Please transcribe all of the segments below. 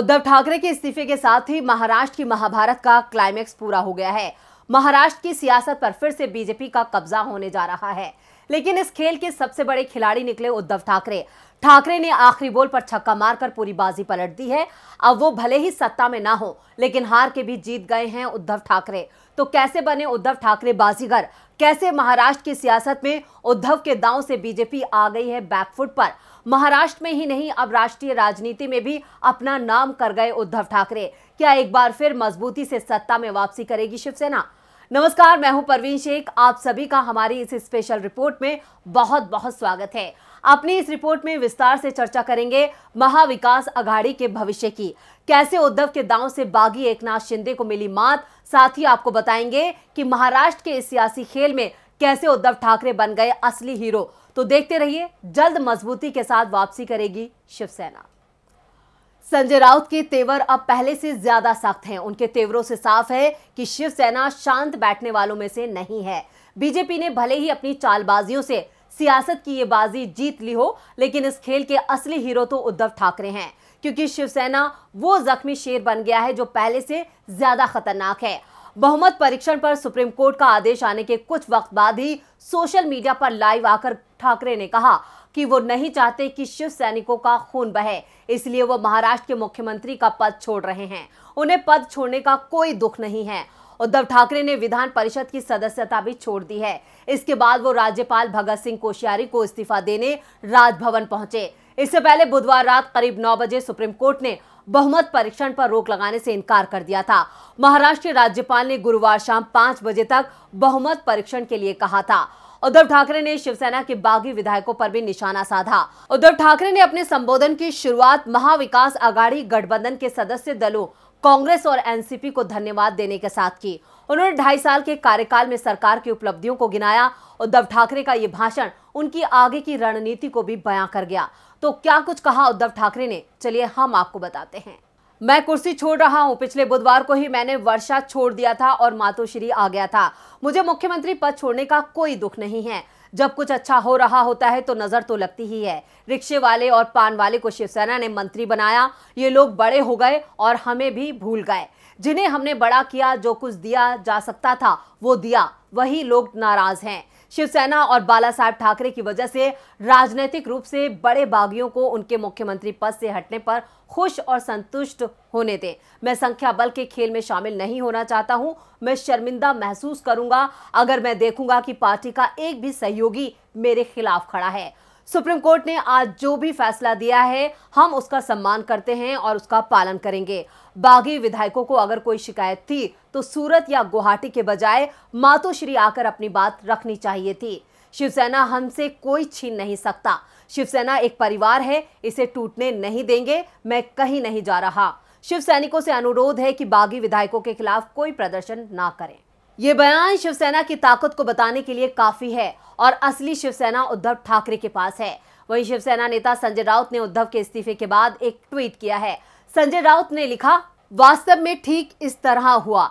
उद्धव ठाकरे के इस्तीफे के साथ ही महाराष्ट्र की महाभारत का क्लाइमेक्स पूरा हो गया है महाराष्ट्र की सियासत पर फिर से बीजेपी का कब्जा होने जा रहा है लेकिन इस खेल के सबसे बड़े खिलाड़ी निकले उद्धव ठाकरे ठाकरे ने आखिरी बोल पर छक्का मारकर पूरी बाजी पलट दी है अब वो भले ही सत्ता में ना हो लेकिन हार के भी जीत गए हैं उद्धव ठाकरे तो कैसे बने उद्धव ठाकरे बाजीगर कैसे महाराष्ट्र की सियासत में उद्धव के दांव से बीजेपी आ गई है बैकफुट पर महाराष्ट्र में ही नहीं अब राष्ट्रीय राजनीति में भी अपना नाम कर गए उद्धव ठाकरे क्या एक बार फिर मजबूती से सत्ता में वापसी करेगी शिवसेना नमस्कार मैं हूं परवीन शेख आप सभी का हमारी इस स्पेशल रिपोर्ट में बहुत बहुत स्वागत है अपनी इस रिपोर्ट में विस्तार से चर्चा करेंगे महाविकास अघाड़ी के भविष्य की कैसे उद्धव के दांव से बागी एकनाथ शिंदे को मिली मात साथ ही आपको बताएंगे कि महाराष्ट्र के इस सियासी खेल में कैसे उद्धव ठाकरे बन गए असली हीरो तो देखते रहिए जल्द मजबूती के साथ वापसी करेगी शिवसेना संजय राउत के तेवर अब पहले से ज्यादा सख्त हैं उनके तेवरों से साफ है कि शिवसेना शांत बैठने वालों में से नहीं है बीजेपी ने भले ही अपनी चालबाजियों से सियासत की ये बाजी जीत ली हो लेकिन इस खेल के असली हीरो तो उद्धव ठाकरे हैं क्योंकि शिवसेना वो जख्मी शेर बन गया है जो पहले से ज्यादा खतरनाक है बहुमत परीक्षण पर सुप्रीम कोर्ट का आदेश आने के कुछ वक्त बाद ही सोशल मीडिया पर लाइव आकर ठाकरे ने कहा कि वो नहीं चाहते कि शिव सैनिकों का खून बहे इसलिए वो महाराष्ट्र के मुख्यमंत्री का पद छोड़ रहे हैं उन्हें पद छोड़ने का कोई दुख नहीं है उद्धव ठाकरे ने विधान परिषद की सदस्यता भी छोड़ दी है इसके बाद वो राज्यपाल भगत सिंह कोश्यारी को इस्तीफा देने राजभवन पहुंचे इससे पहले बुधवार रात करीब नौ बजे सुप्रीम कोर्ट ने बहुमत परीक्षण पर रोक लगाने से इनकार कर दिया था महाराष्ट्र के राज्यपाल ने गुरुवार शाम पांच बजे तक बहुमत परीक्षण के लिए कहा था उद्धव ठाकरे ने शिवसेना के बागी विधायकों पर भी निशाना साधा उद्धव ठाकरे ने अपने संबोधन की शुरुआत महाविकास आगाड़ी गठबंधन के सदस्य दलों कांग्रेस और एनसीपी को धन्यवाद देने के साथ की उन्होंने ढाई साल के कार्यकाल में सरकार की उपलब्धियों को गिनाया उद्धव ठाकरे का ये भाषण उनकी आगे की रणनीति को भी बयां कर गया तो क्या कुछ कहा उद्धव ठाकरे ने चलिए हम आपको बताते हैं मैं कुर्सी छोड़ रहा हूं पिछले बुधवार को ही मैंने वर्षा छोड़ दिया था और मातोश्री आ गया था मुझे मुख्यमंत्री पद छोड़ने का कोई दुख नहीं है जब कुछ अच्छा हो रहा होता है तो नजर तो लगती ही है रिक्शे वाले और पान वाले को शिवसेना ने मंत्री बनाया ये लोग बड़े हो गए और हमें भी भूल गए जिन्हें हमने बड़ा किया जो कुछ दिया जा सकता था वो दिया वही लोग नाराज हैं शिवसेना और बाला साहेब ठाकरे की वजह से राजनीतिक रूप से बड़े बागियों को उनके मुख्यमंत्री पद से हटने पर खुश और संतुष्ट होने दें मैं संख्या बल के खेल में शामिल नहीं होना चाहता हूं मैं शर्मिंदा महसूस करूंगा अगर मैं देखूंगा कि पार्टी का एक भी सहयोगी मेरे खिलाफ खड़ा है सुप्रीम कोर्ट ने आज जो भी फैसला दिया है हम उसका सम्मान करते हैं और उसका पालन करेंगे बागी विधायकों को अगर कोई शिकायत थी तो सूरत या गुवाहाटी के बजाय मातोश्री आकर अपनी बात रखनी चाहिए थी शिवसेना हमसे कोई छीन नहीं सकता शिवसेना एक परिवार है इसे टूटने नहीं देंगे मैं कहीं नहीं जा रहा शिव सैनिकों से अनुरोध है कि बागी विधायकों के खिलाफ कोई प्रदर्शन ना करें ये बयान शिवसेना की ताकत को बताने के लिए काफी है और असली शिवसेना उद्धव ठाकरे के पास है वहीं शिवसेना नेता संजय राउत ने उद्धव के इस्तीफे के बाद एक ट्वीट किया है संजय राउत ने लिखा वास्तव में ठीक इस तरह हुआ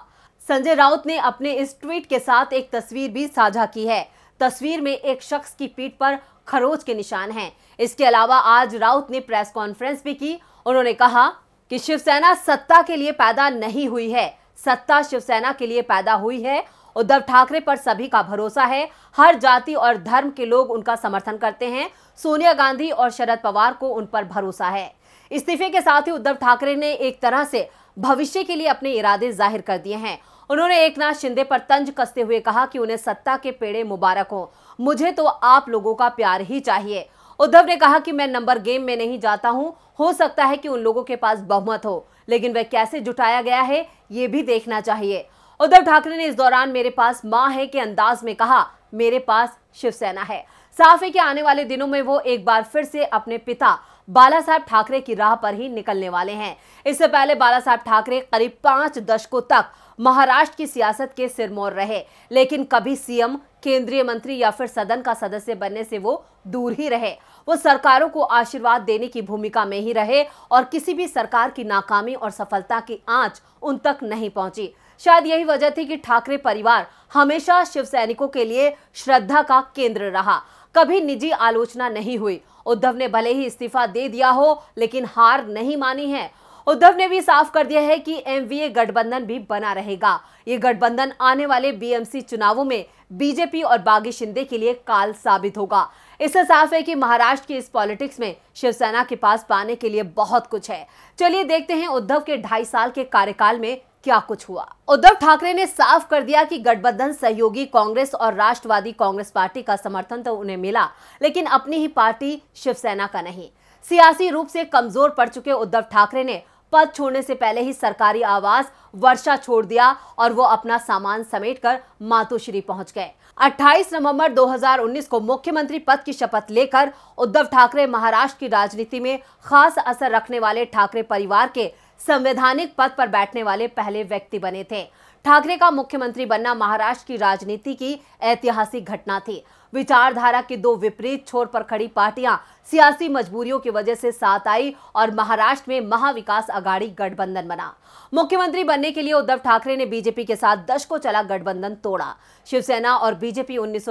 संजय राउत ने अपने इस ट्वीट के साथ एक तस्वीर भी साझा की है तस्वीर में एक शख्स की पीठ पर खरोज के निशान हैं इसके अलावा आज राउत ने प्रेस कॉन्फ्रेंस भी की उन्होंने कहा कि शिवसेना सत्ता के लिए पैदा नहीं हुई है सत्ता शिवसेना के लिए पैदा हुई है उद्धव ठाकरे पर सभी का भरोसा है हर जाति और धर्म के लोग उनका समर्थन करते हैं सोनिया गांधी और शरद पवार को उन पर भरोसा है इस्तीफे के साथ ही उद्धव ठाकरे ने एक तरह से भविष्य के लिए अपने इरादे जाहिर कर दिए हैं उन्होंने एक नाथ शिंदे पर तंज कसते हुए कहा कि उन्हें सत्ता के पेड़े मुबारक हो मुझे तो आप लोगों का प्यार ही चाहिए उद्धव ने कहा कि मैं नंबर गेम में नहीं जाता हूं हो सकता है कि उन लोगों के पास बहुमत हो लेकिन वह कैसे जुटाया गया है ये भी देखना चाहिए उद्धव ठाकरे ने इस दौरान मेरे पास माँ है के अंदाज में कहा मेरे पास शिवसेना है साफ है कि आने वाले दिनों में वो एक बार फिर से अपने पिता बाला साहब ठाकरे की राह पर ही निकलने वाले हैं इससे पहले बाला साहब ठाकरे करीब पांच दशकों तक महाराष्ट्र की सियासत के सिरमौर रहे लेकिन कभी सीएम केंद्रीय मंत्री या फिर सदन का सदस्य बनने से वो दूर ही रहे वो सरकारों को आशीर्वाद देने की भूमिका में ही रहे और किसी भी सरकार की नाकामी और सफलता की आंच उन तक नहीं पहुंची शायद यही वजह थी कि ठाकरे परिवार हमेशा शिव सैनिकों के लिए श्रद्धा का केंद्र रहा कभी निजी आलोचना नहीं हुई उद्धव ने भले ही इस्तीफा दे दिया हो लेकिन हार नहीं मानी है उद्धव ने भी साफ कर दिया है कि एमवीए गठबंधन भी बना रहेगा ये गठबंधन आने वाले बीएमसी चुनावों में बीजेपी और बागी शिंदे के लिए काल साबित होगा इससे साफ है कि महाराष्ट्र की इस पॉलिटिक्स में शिवसेना के पास पाने के लिए बहुत कुछ है चलिए देखते हैं उद्धव के ढाई साल के कार्यकाल में क्या कुछ हुआ उद्धव ठाकरे ने साफ कर दिया कि गठबंधन सहयोगी कांग्रेस और राष्ट्रवादी कांग्रेस पार्टी का समर्थन तो उन्हें मिला लेकिन अपनी ही पार्टी शिवसेना का नहीं सियासी रूप से कमजोर पड़ चुके उद्धव ठाकरे ने पद छोड़ने से पहले ही सरकारी आवास वर्षा छोड़ दिया और वो अपना सामान समेटकर मातोश्री पहुंच गए 28 नवंबर 2019 को मुख्यमंत्री पद की शपथ लेकर उद्धव ठाकरे महाराष्ट्र की राजनीति में खास असर रखने वाले ठाकरे परिवार के संवैधानिक पद पर बैठने वाले पहले व्यक्ति बने थे ठाकरे का मुख्यमंत्री बनना महाराष्ट्र की राजनीति की ऐतिहासिक घटना थी विचारधारा के दो विपरीत छोर पर खड़ी पार्टियां सियासी मजबूरियों की वजह से साथ आई और महाराष्ट्र में महाविकास अगाड़ी गठबंधन बना मुख्यमंत्री बनने के लिए उद्धव ठाकरे ने बीजेपी के साथ दशकों चला गठबंधन तोड़ा शिवसेना और बीजेपी उन्नीस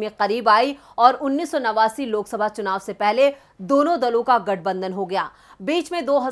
में करीब आई और उन्नीस लोकसभा चुनाव से पहले दोनों दलों का गठबंधन हो गया बीच में दो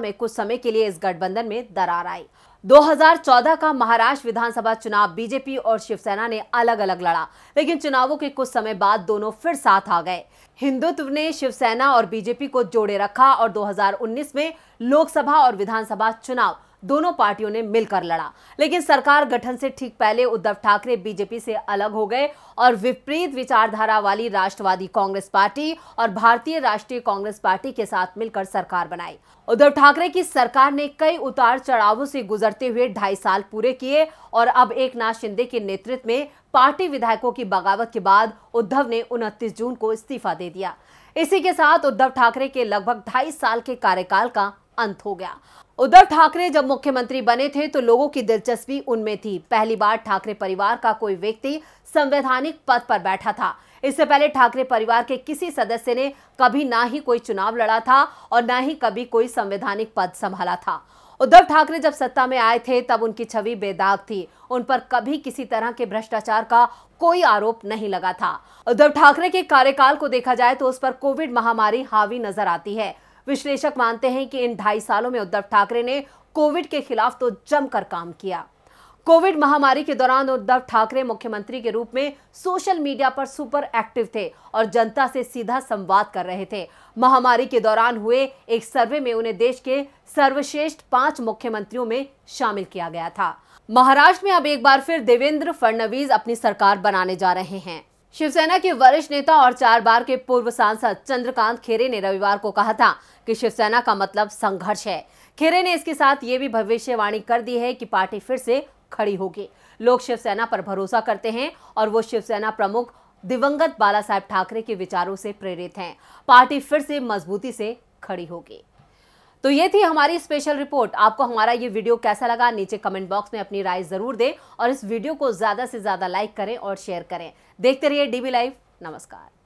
में कुछ समय के लिए इस गठबंधन में दरार आई 2014 का महाराष्ट्र विधानसभा चुनाव बीजेपी और शिवसेना ने अलग अलग लड़ा लेकिन चुनावों के कुछ समय बाद दोनों फिर साथ आ गए हिंदुत्व ने शिवसेना और बीजेपी को जोड़े रखा और 2019 में लोकसभा और विधानसभा चुनाव दोनों पार्टियों ने मिलकर लड़ा लेकिन सरकार गठन से ठीक पहले उद्धव ठाकरे बीजेपी से अलग हो गए और विपरीत विचारधारा वाली राष्ट्रवादी कांग्रेस पार्टी और भारतीय राष्ट्रीय कांग्रेस पार्टी के साथ मिलकर सरकार बनाई उद्धव ठाकरे की सरकार ने कई उतार चढ़ावों से गुजरते हुए ढाई साल पूरे किए और अब एक नाथ शिंदे के नेतृत्व में पार्टी विधायकों की बगावत के बाद उद्धव ने उनतीस जून को इस्तीफा दे दिया इसी के साथ उद्धव ठाकरे के लगभग ढाई साल के कार्यकाल का अंत हो गया उद्धव ठाकरे जब मुख्यमंत्री बने थे तो लोगों की दिलचस्पी उनमें थी पहली बार ठाकरे परिवार का कोई व्यक्ति संवैधानिक पद पर बैठा था इससे पहले ठाकरे परिवार के किसी सदस्य ने कभी ना ही कोई चुनाव लड़ा था और ना ही कभी कोई संवैधानिक पद संभाला था उद्धव ठाकरे जब सत्ता में आए थे तब उनकी छवि बेदाग थी उन पर कभी किसी तरह के भ्रष्टाचार का कोई आरोप नहीं लगा था उद्धव ठाकरे के कार्यकाल को देखा जाए तो उस पर कोविड महामारी हावी नजर आती है विश्लेषक मानते हैं कि इन ढाई सालों में उद्धव ठाकरे ने कोविड के खिलाफ तो जमकर काम किया कोविड महामारी के दौरान उद्धव ठाकरे मुख्यमंत्री के रूप में सोशल मीडिया पर सुपर एक्टिव थे और जनता से सीधा संवाद कर रहे थे महामारी के दौरान हुए एक सर्वे में उन्हें देश के सर्वश्रेष्ठ पांच मुख्यमंत्रियों में शामिल किया गया था महाराष्ट्र में अब एक बार फिर देवेंद्र फडणवीस अपनी सरकार बनाने जा रहे हैं शिवसेना के वरिष्ठ नेता और चार बार के पूर्व सांसद चंद्रकांत खेरे ने रविवार को कहा था कि शिवसेना का मतलब संघर्ष है खेरे ने इसके साथ ये भी भविष्यवाणी कर दी है कि पार्टी फिर से खड़ी होगी लोग शिवसेना पर भरोसा करते हैं और वो शिवसेना प्रमुख दिवंगत बाला साहेब ठाकरे के विचारों से प्रेरित हैं पार्टी फिर से मजबूती से खड़ी होगी तो ये थी हमारी स्पेशल रिपोर्ट आपको हमारा ये वीडियो कैसा लगा नीचे कमेंट बॉक्स में अपनी राय ज़रूर दें और इस वीडियो को ज़्यादा से ज़्यादा लाइक करें और शेयर करें देखते रहिए डीबी लाइव नमस्कार